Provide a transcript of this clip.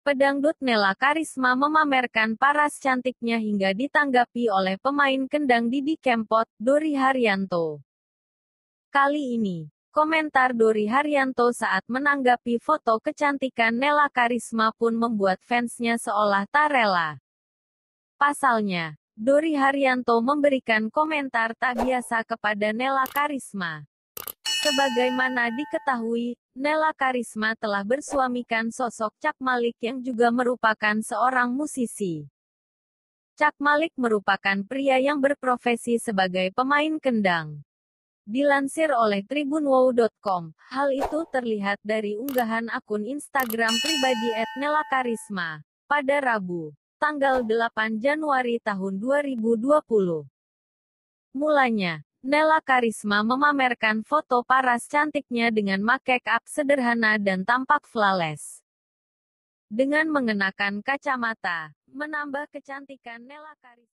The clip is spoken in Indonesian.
Pedangdut Nela Karisma memamerkan paras cantiknya hingga ditanggapi oleh pemain kendang Didi Kempot, Dori Haryanto. Kali ini, komentar Dori Haryanto saat menanggapi foto kecantikan Nela Karisma pun membuat fansnya seolah tak rela. Pasalnya, Dori Haryanto memberikan komentar tak biasa kepada Nela Karisma. Sebagaimana diketahui, Nela Karisma telah bersuamikan sosok Cak Malik yang juga merupakan seorang musisi. Cak Malik merupakan pria yang berprofesi sebagai pemain kendang. Dilansir oleh tribunwow.com, hal itu terlihat dari unggahan akun Instagram pribadi @nela karisma pada Rabu, tanggal 8 Januari tahun 2020. Mulanya, Nella Karisma memamerkan foto paras cantiknya dengan make up sederhana dan tampak flawless. Dengan mengenakan kacamata, menambah kecantikan Nella Karisma.